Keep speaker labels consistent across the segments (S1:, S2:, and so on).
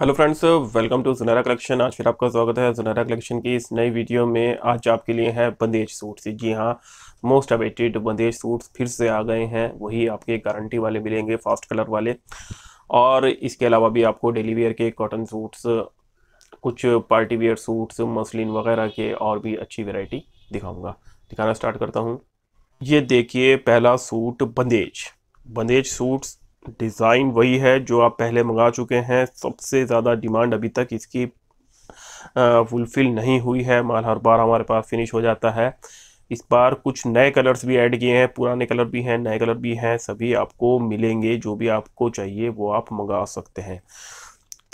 S1: hello friends welcome to Janara collection आज फिर आपका स्वागत है जनारा कलेक्शन की इस नई वीडियो में आज आपके लिए है बंदेज सूट्स जी हाँ मोस्ट अवेटेड बंदेज सूट्स फिर से आ गए हैं वही आपके गारंटी वाले मिलेंगे फास्ट कलर वाले और इसके अलावा भी आपको डेली वेयर के कॉटन सूट्स कुछ पार्टी वेयर सूट्स मसलिन वगैरह के और भी अच्छी वेराइटी दिखाऊँगा दिखाना स्टार्ट करता हूँ ये देखिए पहला suit bandhej bandhej suits design वही है जो आप पहले मंगा चुके हैं सबसे ज़्यादा डिमांड अभी तक इसकी फुलफ़िल नहीं हुई है माल हर बार हमारे पास फिनिश हो जाता है इस बार कुछ नए कलर्स भी ऐड किए हैं पुराने कलर भी हैं नए कलर भी हैं सभी आपको मिलेंगे जो भी आपको चाहिए वो आप मंगा सकते हैं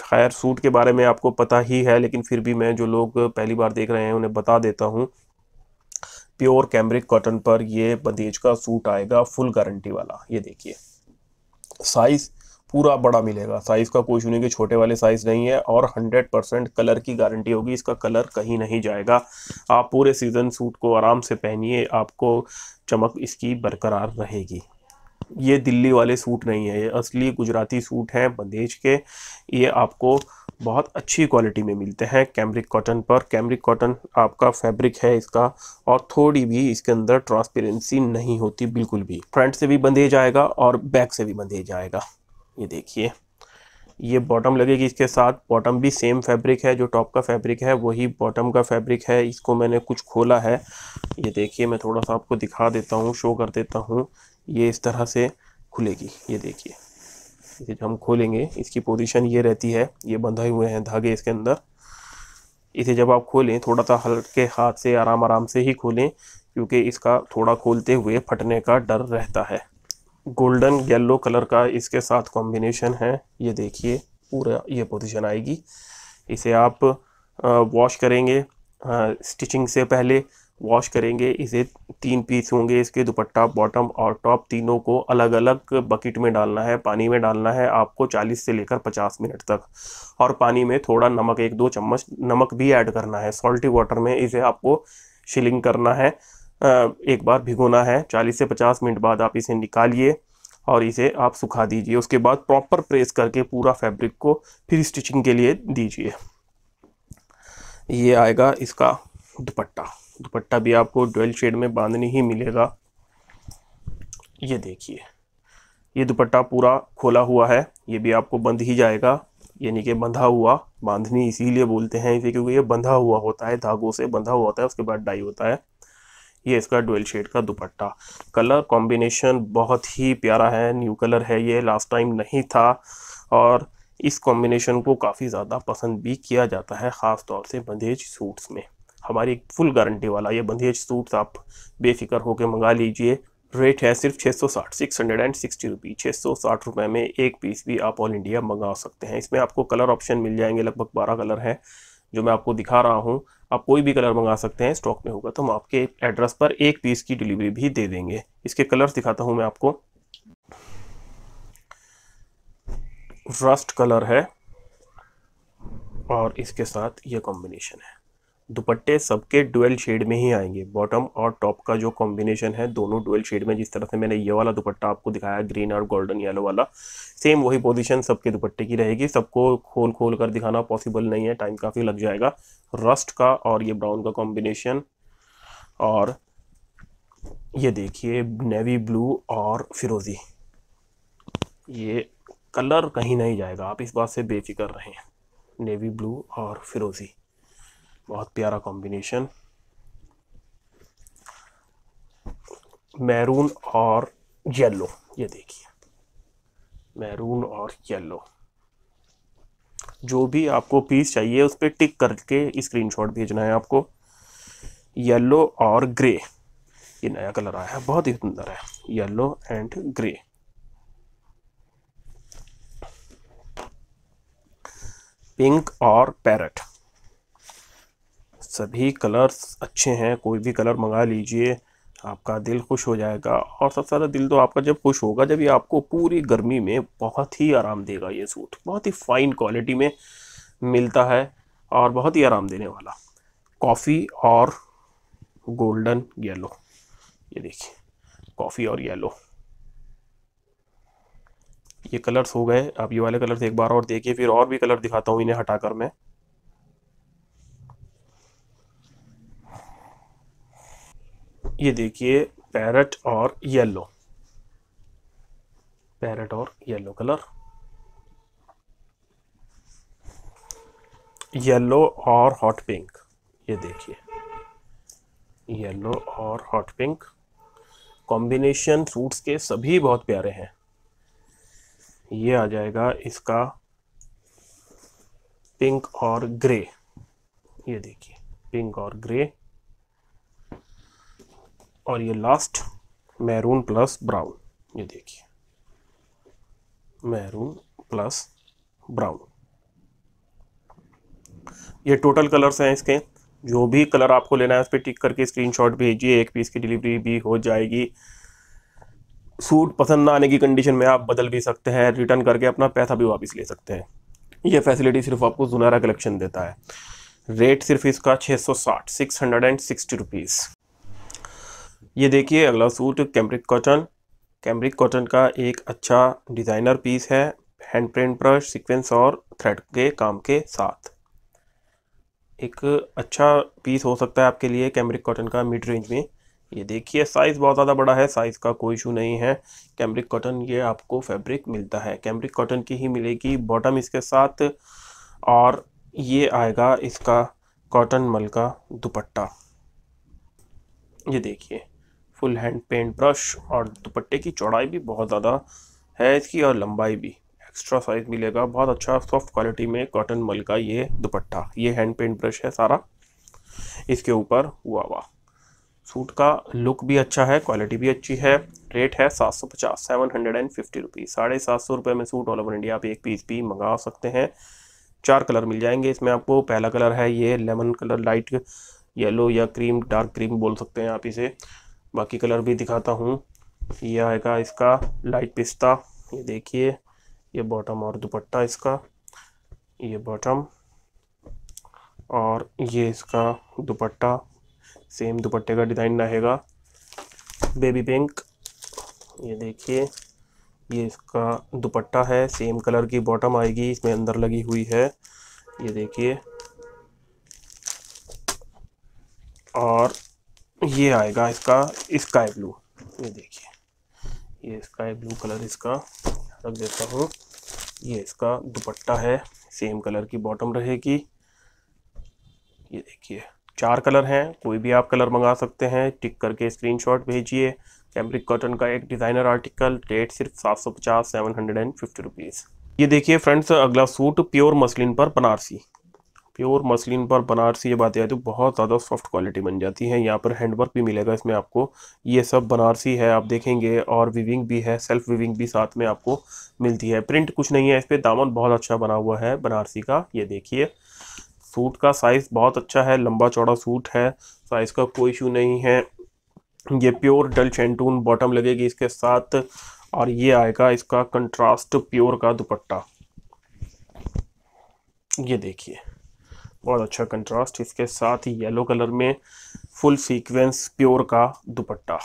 S1: खैर सूट के बारे में आपको पता ही है लेकिन फिर भी मैं जो लोग पहली बार देख रहे हैं उन्हें बता देता हूँ प्योर कैमरिक कॉटन पर ये बंदेज का सूट आएगा फुल गारंटी वाला ये देखिए साइज़ पूरा बड़ा मिलेगा साइज़ का कोई नहीं कि छोटे वाले साइज़ नहीं है और 100 परसेंट कलर की गारंटी होगी इसका कलर कहीं नहीं जाएगा आप पूरे सीज़न सूट को आराम से पहनिए आपको चमक इसकी बरकरार रहेगी ये दिल्ली वाले सूट नहीं है ये असली गुजराती सूट हैं बंदेज के ये आपको बहुत अच्छी क्वालिटी में मिलते हैं कैमरिक कॉटन पर कैमरिक कॉटन आपका फैब्रिक है इसका और थोड़ी भी इसके अंदर ट्रांसपेरेंसी नहीं होती बिल्कुल भी फ्रंट से भी बंधे जाएगा और बैक से भी बंधे जाएगा ये देखिए ये बॉटम लगेगी इसके साथ बॉटम भी सेम फैब्रिक है जो टॉप का फैब्रिक है वही बॉटम का फैब्रिक है इसको मैंने कुछ खोला है ये देखिए मैं थोड़ा सा आपको दिखा देता हूँ शो कर देता हूँ ये इस तरह से खुलेगी ये देखिए इसे जब हम खोलेंगे इसकी पोजीशन ये रहती है ये बंधे हुए हैं धागे इसके अंदर इसे जब आप खोलें थोड़ा सा हल्के हाथ से आराम आराम से ही खोलें क्योंकि इसका थोड़ा खोलते हुए फटने का डर रहता है गोल्डन येलो कलर का इसके साथ कॉम्बिनेशन है ये देखिए पूरा ये पोजिशन आएगी इसे आप वॉश करेंगे स्टिचिंग से पहले वॉश करेंगे इसे तीन पीस होंगे इसके दुपट्टा बॉटम और टॉप तीनों को अलग अलग बकेट में डालना है पानी में डालना है आपको 40 से लेकर 50 मिनट तक और पानी में थोड़ा नमक एक दो चम्मच नमक भी ऐड करना है सॉल्टी वाटर में इसे आपको शिलिंग करना है एक बार भिगोना है 40 से 50 मिनट बाद आप इसे निकालिए और इसे आप सुखा दीजिए उसके बाद प्रॉपर प्रेस करके पूरा फैब्रिक को फिर स्टिचिंग के लिए दीजिए ये आएगा इसका दुपट्टा दुपट्टा भी आपको डुअल शेड में बांधनी ही मिलेगा ये देखिए ये दुपट्टा पूरा खोला हुआ है ये भी आपको बंध ही जाएगा यानी कि बंधा हुआ बांधनी इसीलिए बोलते हैं इसे क्योंकि ये बंधा हुआ होता है धागों से बंधा हुआ होता है उसके बाद डाई होता है ये इसका डुअल शेड का दुपट्टा कलर कॉम्बिनेशन बहुत ही प्यारा है न्यू कलर है ये लास्ट टाइम नहीं था और इस कॉम्बिनेशन को काफ़ी ज़्यादा पसंद भी किया जाता है ख़ास तौर से बंधेज सूट्स में हमारी फुल गारंटी वाला ये बंधेज सूट आप बेफिक्र होकर मंगा लीजिए रेट है सिर्फ 660 six hundred and sixty rupee छः सौ साठ रुपये में एक पीस भी आप ऑल इंडिया मंगा सकते हैं इसमें आपको कलर ऑप्शन मिल जाएंगे लगभग बारह कलर हैं जो मैं आपको दिखा रहा हूँ आप कोई भी कलर मंगा सकते हैं स्टॉक में होगा तो हम आपके एड्रेस पर एक पीस की डिलीवरी भी दे देंगे इसके कलर्स दिखाता हूँ मैं आपको रस्ट कलर है और इसके साथ ये कॉम्बिनेशन है दुपट्टे सबके डुअल शेड में ही आएंगे बॉटम और टॉप का जो कॉम्बिनेशन है दोनों डुअल शेड में जिस तरह से मैंने ये वाला दुपट्टा आपको दिखाया ग्रीन और गोल्डन येलो वाला सेम वही पोजीशन सबके दुपट्टे की रहेगी सबको खोल खोल कर दिखाना पॉसिबल नहीं है टाइम काफ़ी लग जाएगा रस्ट का और ये ब्राउन का कॉम्बिनेशन और ये देखिए नेवी ब्लू और फिरोज़ी ये कलर कहीं नहीं जाएगा आप इस बात से बेफिक्र रहें नेवी ब्लू और फिरोज़ी बहुत प्यारा कॉम्बिनेशन मैरून और येलो ये देखिए मैरून और येलो जो भी आपको पीस चाहिए उस पर टिक करके स्क्रीनशॉट भेजना है आपको येलो और ग्रे ये नया कलर आया है बहुत ही सुंदर है येलो एंड ग्रे पिंक और पैरट सभी कलर्स अच्छे हैं कोई भी कलर मंगा लीजिए आपका दिल खुश हो जाएगा और सबसे ज़्यादा दिल तो आपका जब खुश होगा जब ये आपको पूरी गर्मी में बहुत ही आराम देगा ये सूट बहुत ही फ़ाइन क्वालिटी में मिलता है और बहुत ही आराम देने वाला कॉफ़ी और गोल्डन येलो ये देखिए कॉफ़ी और येलो ये कलर्स हो गए आप ये वाले कलर्स एक बार और देखिए फिर और भी कलर दिखाता हूँ इन्हें हटाकर मैं ये देखिए पैरट और येलो पैरट और येलो कलर येलो और हॉट पिंक ये देखिए येलो और हॉट पिंक कॉम्बिनेशन फ्रूट्स के सभी बहुत प्यारे हैं ये आ जाएगा इसका पिंक और ग्रे ये देखिए पिंक और ग्रे और ये लास्ट मैरून प्लस ब्राउन ये देखिए मैरून प्लस ब्राउन ये टोटल कलर्स हैं इसके जो भी कलर आपको लेना है उस पर टिक करके स्क्रीनशॉट भेजिए एक पीस की डिलीवरी भी हो जाएगी सूट पसंद ना आने की कंडीशन में आप बदल भी सकते हैं रिटर्न करके अपना पैसा भी वापस ले सकते हैं ये फैसिलिटी सिर्फ आपको जुनारा कलेक्शन देता है रेट सिर्फ इसका 660 six hundred and sixty rupees ये देखिए अगला suit cambric cotton cambric cotton का एक अच्छा डिज़ाइनर पीस है हैंड प्रिंट ब्रश सीक्वेंस और थ्रेड के काम के साथ एक अच्छा पीस हो सकता है आपके लिए कैम्ब्रिक कॉटन का मिड रेंज में ये देखिए साइज़ बहुत ज़्यादा बड़ा है साइज़ का कोई इशू नहीं है कैम्ब्रिक कॉटन ये आपको फैब्रिक मिलता है कैम्ब्रिक कॉटन की ही मिलेगी बॉटम इसके साथ और ये आएगा इसका कॉटन मल का दुपट्टा ये देखिए फुल हैंड पेंट ब्रश और दुपट्टे की चौड़ाई भी बहुत ज़्यादा है इसकी और लंबाई भी एक्स्ट्रा साइज़ मिलेगा बहुत अच्छा सॉफ्ट क्वालिटी में कॉटन मल का ये दुपट्टा ये हैंड पेंट ब्रश है सारा इसके ऊपर हुआ हुआ सूट का लुक भी अच्छा है क्वालिटी भी अच्छी है रेट है सात सौ पचास seven hundred and fifty rupees साढ़े सात सौ रुपये में सूट ऑल ओवर इंडिया आप एक पीस भी मंगा सकते हैं चार कलर मिल जाएंगे इसमें आपको पहला कलर है ये लेमन कलर लाइट येलो या क्रीम डार्क क्रीम बोल सकते हैं आप इसे बाकी कलर भी दिखाता हूँ ये आएगा इसका लाइट पिस्ता ये देखिए ये बॉटम और दुपट्टा इसका ये बॉटम और ये इसका दुपट्टा सेम दुपट्टे का डिज़ाइन रहेगा बेबी पिंक ये देखिए ये इसका दुपट्टा है सेम कलर की बॉटम आएगी इसमें अंदर लगी हुई है ये देखिए और ये आएगा इसका स्काई ब्लू ये देखिए ये स्काई ब्लू कलर इसका रख देता हूँ ये इसका दुपट्टा है सेम कलर की बॉटम रहेगी ये देखिए चार कलर हैं कोई भी आप कलर मंगा सकते हैं टिक करके स्क्रीनशॉट भेजिए कैम्ब्रिक कॉटन का एक डिज़ाइनर आर्टिकल रेट सिर्फ सात सौ पचास seven hundred and fifty rupees ये देखिए फ्रेंड्स अगला सूट प्योर मसलिन पर बनारसी प्योर मसलिन पर बनारसी ये आती है तो बहुत ज़्यादा सॉफ्ट क्वालिटी बन जाती है यहाँ पर हैंडवर्क भी मिलेगा इसमें आपको ये सब बनारसी है आप देखेंगे और विविंग भी है सेल्फ विविंग भी साथ में आपको मिलती है प्रिंट कुछ नहीं है इस पर दामन बहुत अच्छा बना हुआ है बनारसी का ये देखिए सूट का साइज़ बहुत अच्छा है लंबा चौड़ा सूट है साइज़ का कोई इशू नहीं है ये प्योर डल चैंटून बॉटम लगेगी इसके साथ और ये आएगा इसका कंट्रास्ट प्योर का दुपट्टा ये देखिए बहुत अच्छा कंट्रास्ट इसके साथ ही येलो कलर में फुल सीक्वेंस प्योर का दुपट्टा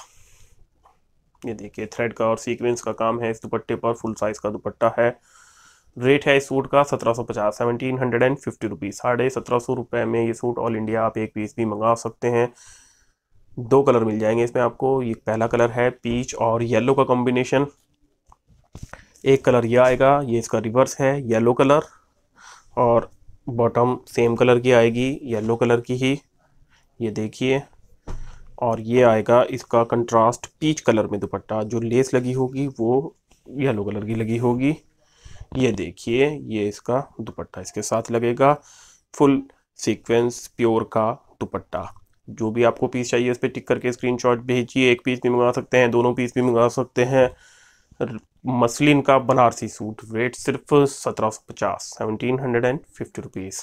S1: ये देखिए थ्रेड का और सीक्वेंस का काम है इस दुपट्टे पर फुल साइज़ का दुपट्टा है रेट है इस सूट का सत्रह सौ पचास seventeen hundred and fifty rupees साढ़े सत्रह सौ रुपये में ये सूट ऑल इंडिया आप एक पीस भी मंगा सकते हैं दो कलर मिल जाएंगे इसमें आपको ये पहला कलर है पीच और येलो का कॉम्बिनेशन एक कलर ये आएगा ये इसका रिवर्स है येलो कलर और बॉटम सेम कलर की आएगी येलो कलर की ही ये देखिए और ये आएगा इसका कंट्रास्ट पीच कलर में दुपट्टा जो लेस लगी होगी वो येलो कलर की लगी होगी ये देखिए ये इसका दुपट्टा इसके साथ लगेगा फुल सीक्वेंस प्योर का दुपट्टा जो भी आपको पीस चाहिए उस पर टिक करके स्क्रीनशॉट भेजिए एक पीस भी मंगा सकते हैं दोनों पीस भी मंगा सकते हैं मसलिन का बनारसी सूट रेट सिर्फ सत्रह सौ पचास seventeen hundred and fifty rupees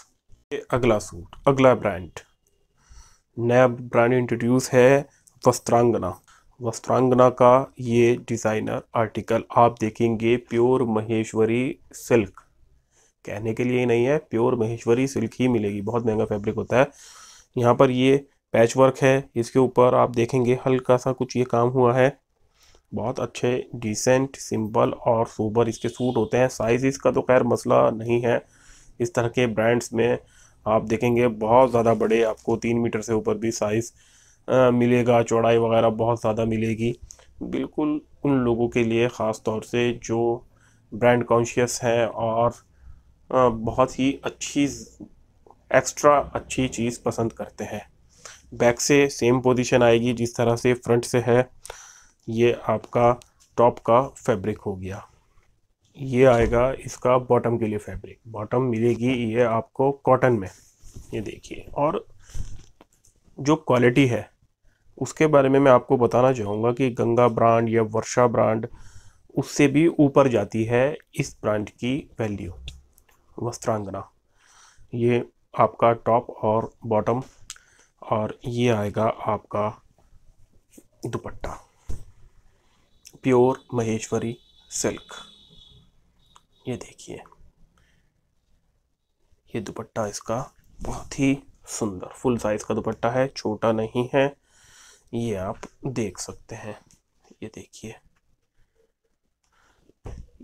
S1: अगला सूट अगला ब्रांड नया ब्रांड इंट्रोड्यूस है वस्त्रांगना वस्त्रांगना का ये डिज़ाइनर आर्टिकल आप देखेंगे प्योर महेश्वरी सिल्क कहने के लिए ही नहीं है प्योर महेश्वरी सिल्क ही मिलेगी बहुत महंगा फैब्रिक होता है यहाँ पर ये पैच वर्क है इसके ऊपर आप देखेंगे हल्का सा कुछ ये काम हुआ है बहुत अच्छे डिसेंट सिंपल और सुपर इसके सूट होते हैं साइज़ इसका तो खैर मसला नहीं है इस तरह के ब्रांड्स में आप देखेंगे बहुत ज़्यादा बड़े आपको तीन मीटर से ऊपर भी साइज़ मिलेगा चौड़ाई वगैरह बहुत ज़्यादा मिलेगी बिल्कुल उन लोगों के लिए ख़ास तौर से जो ब्रांड कॉन्शियस हैं और बहुत ही अच्छी एक्स्ट्रा अच्छी चीज़ पसंद करते हैं बैक से सेम पोजीशन आएगी जिस तरह से फ्रंट से है ये आपका टॉप का फैब्रिक हो गया ये आएगा इसका बॉटम के लिए फैब्रिक बॉटम मिलेगी ये आपको कॉटन में ये देखिए और जो क्वालिटी है उसके बारे में मैं आपको बताना चाहूँगा कि गंगा ब्रांड या वर्षा ब्रांड उससे भी ऊपर जाती है इस ब्रांड की वैल्यू वस्त्रांगना ये आपका टॉप और बॉटम और ये आएगा आपका दुपट्टा प्योर महेश्वरी सिल्क ये देखिए ये दुपट्टा इसका बहुत ही सुंदर फुल साइज़ का दुपट्टा है छोटा नहीं है ये आप देख सकते हैं ये देखिए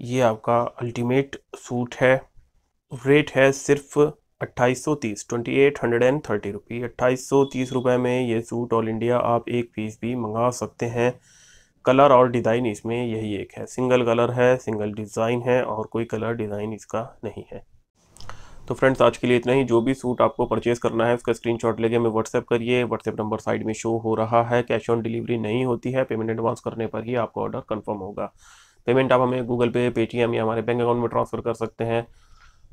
S1: ये आपका अल्टीमेट सूट है रेट है सिर्फ अट्ठाईस सौ तीस twenty eight hundred and thirty rupee अट्ठाईस सौ तीस रुपये में ये सूट ऑल इंडिया आप एक पीस भी मंगा सकते हैं कलर और डिज़ाइन इसमें यही एक है सिंगल कलर है सिंगल डिज़ाइन है और कोई कलर डिज़ाइन इसका नहीं है तो फ्रेंड्स आज के लिए इतना ही जो भी सूट आपको परचेस करना है उसका स्क्रीनशॉट लेके हमें व्हाट्सएप करिए व्हाट्सएप नंबर साइड में शो हो रहा है कैश ऑन डिलीवरी नहीं होती है पेमेंट एडवांस करने पर ही आपका ऑर्डर कंफर्म होगा पेमेंट आप हमें गूगल पे पेटीएम या हमारे बैंक अकाउंट में ट्रांसफ़र कर सकते हैं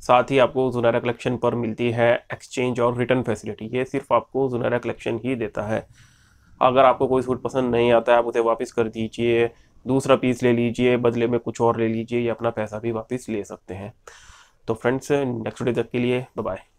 S1: साथ ही आपको जुनारा कलेक्शन पर मिलती है एक्सचेंज और रिटर्न फैसिलिटी ये सिर्फ आपको जुनारा कलेक्शन ही देता है अगर आपको कोई सूट पसंद नहीं आता है आप उसे वापस कर दीजिए दूसरा पीस ले लीजिए बदले में कुछ और ले लीजिए या अपना पैसा भी वापस ले सकते हैं तो फ्रेंड्स नेक्स्ट डे तक के लिए बाय